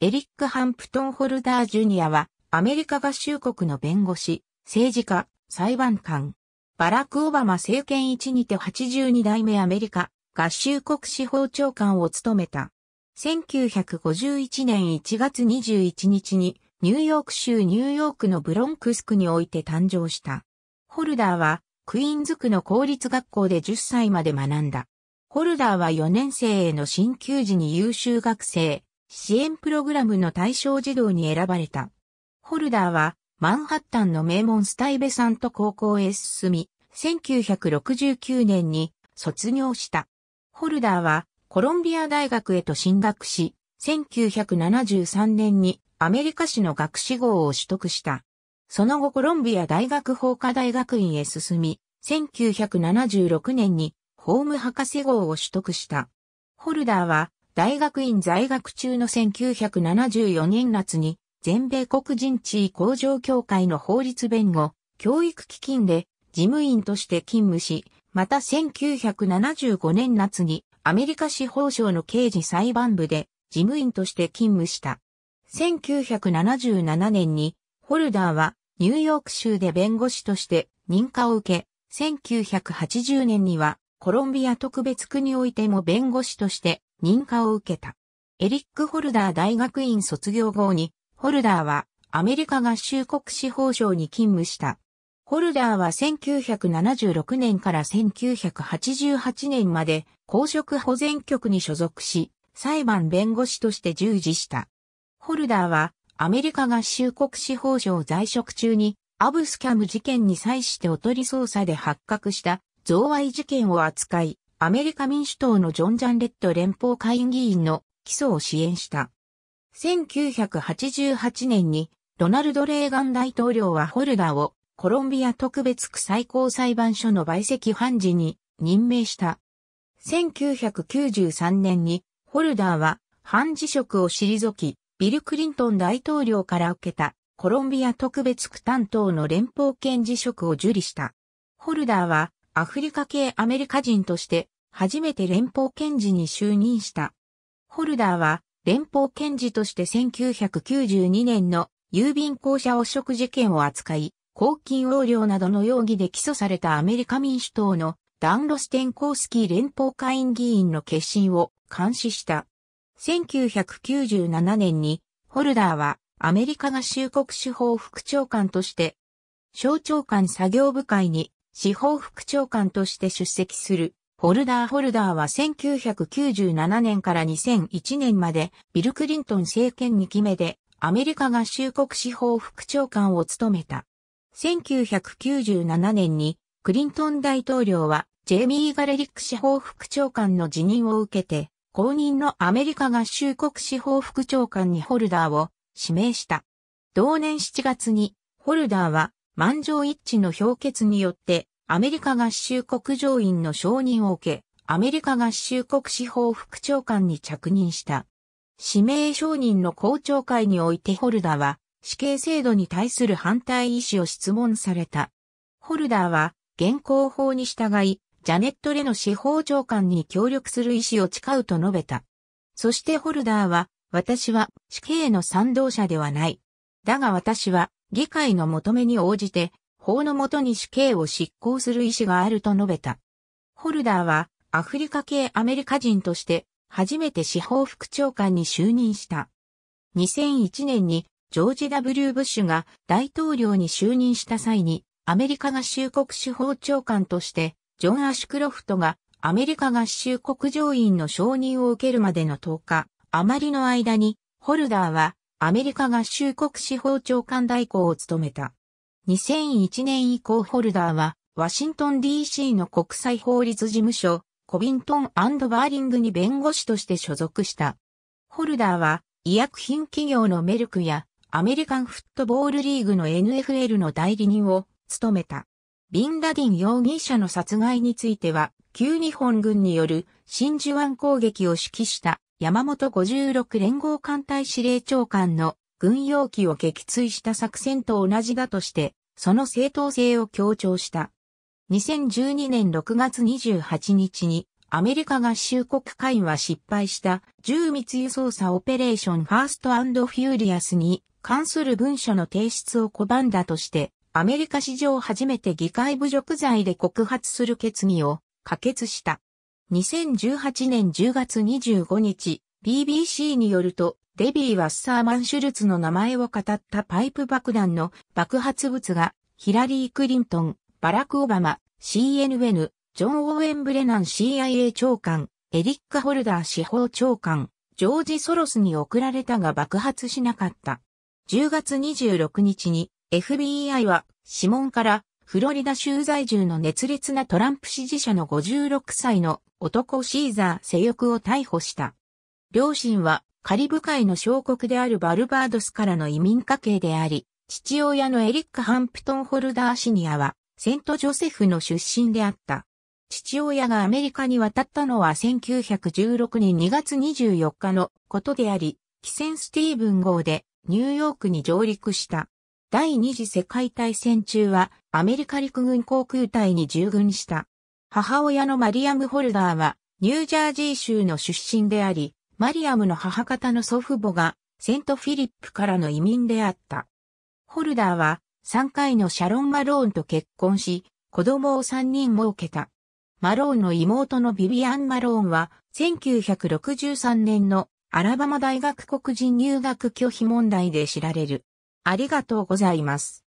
エリック・ハンプトン・ホルダー・ジュニアは、アメリカ合衆国の弁護士、政治家、裁判官。バラク・オバマ政権一にて82代目アメリカ合衆国司法長官を務めた。1951年1月21日にニューヨーク州ニューヨークのブロンクス区において誕生した。ホルダーはクイーンズ区の公立学校で10歳まで学んだ。ホルダーは4年生への進級時に優秀学生、支援プログラムの対象児童に選ばれた。ホルダーはマンハッタンの名門スタイベさんと高校へ進み、1969年に卒業した。ホルダーはコロンビア大学へと進学し、1973年にアメリカ市の学士号を取得した。その後コロンビア大学法科大学院へ進み、1976年に法務博士号を取得した。ホルダーは大学院在学中の1974年夏に、全米黒人地位向上協会の法律弁護、教育基金で事務員として勤務し、また1975年夏にアメリカ司法省の刑事裁判部で事務員として勤務した。1977年にホルダーはニューヨーク州で弁護士として認可を受け、1980年にはコロンビア特別区においても弁護士として認可を受けた。エリック・ホルダー大学院卒業後に、ホルダーはアメリカ合衆国司法省に勤務した。ホルダーは1976年から1988年まで公職保全局に所属し、裁判弁護士として従事した。ホルダーはアメリカ合衆国司法省在職中にアブスキャム事件に際しておとり捜査で発覚した贈賄事件を扱い、アメリカ民主党のジョン・ジャンレット連邦会議員の起訴を支援した。1988年にロナルド・レーガン大統領はホルダーをコロンビア特別区最高裁判所の陪席判事に任命した。1993年にホルダーは判事職を退き、ビル・クリントン大統領から受けたコロンビア特別区担当の連邦検事職を受理した。ホルダーはアフリカ系アメリカ人として初めて連邦検事に就任した。ホルダーは連邦検事として1992年の郵便公社汚職事件を扱い、公金横領などの容疑で起訴されたアメリカ民主党のダンロステンコースキー連邦会員議員の決心を監視した。1997年にホルダーはアメリカ合衆国司法副長官として、省長官作業部会に司法副長官として出席する。ホルダー・ホルダーは1997年から2001年までビル・クリントン政権に期目でアメリカ合衆国司法副長官を務めた。1997年にクリントン大統領はジェイミー・ガレリック司法副長官の辞任を受けて公認のアメリカ合衆国司法副長官にホルダーを指名した。同年7月にホルダーは満場一致の評決によって、アメリカ合衆国上院の承認を受け、アメリカ合衆国司法副長官に着任した。指名承認の公聴会においてホルダーは、死刑制度に対する反対意思を質問された。ホルダーは、現行法に従い、ジャネット・レの司法長官に協力する意思を誓うと述べた。そしてホルダーは、私は死刑の賛同者ではない。だが私は議会の求めに応じて、法のもとに死刑を執行する意思があると述べた。ホルダーは、アフリカ系アメリカ人として、初めて司法副長官に就任した。2001年に、ジョージ・ W・ ブッシュが大統領に就任した際に、アメリカ合衆国司法長官として、ジョン・アシュクロフトがアメリカ合衆国上院の承認を受けるまでの10日、余りの間に、ホルダーはアメリカ合衆国司法長官代行を務めた。2001年以降ホルダーは、ワシントン DC の国際法律事務所、コビントンバーリングに弁護士として所属した。ホルダーは、医薬品企業のメルクや、アメリカンフットボールリーグの NFL の代理人を務めた。ビンラディン容疑者の殺害については、旧日本軍による真珠湾攻撃を指揮した山本56連合艦隊司令長官の軍用機を撃墜した作戦と同じだとして、その正当性を強調した。2012年6月28日にアメリカ合衆国会は失敗した重密輸送車オペレーションファーストフューリアスに関する文書の提出を拒んだとして、アメリカ史上初めて議会侮辱罪で告発する決議を可決した。2018年10月25日、BBC によると、デビー・ワッサーマン・シュルツの名前を語ったパイプ爆弾の爆発物が、ヒラリー・クリントン、バラク・オバマ、CNN、ジョン・オーエン・ブレナン CIA 長官、エリック・ホルダー司法長官、ジョージ・ソロスに送られたが爆発しなかった。10月26日に FBI は指紋からフロリダ州在住の熱烈なトランプ支持者の56歳の男シーザー・性欲を逮捕した。両親はカリブ海の小国であるバルバードスからの移民家系であり、父親のエリック・ハンプトン・ホルダー・シニアは、セント・ジョセフの出身であった。父親がアメリカに渡ったのは1916年2月24日のことであり、汽船スティーブン号でニューヨークに上陸した。第二次世界大戦中はアメリカ陸軍航空隊に従軍した。母親のマリアム・ホルダーは、ニュージャージー州の出身であり、マリアムの母方の祖父母が、セント・フィリップからの移民であった。ホルダーは、3回のシャロン・マローンと結婚し、子供を3人設けた。マローンの妹のビビアン・マローンは、1963年のアラバマ大学黒人入学拒否問題で知られる。ありがとうございます。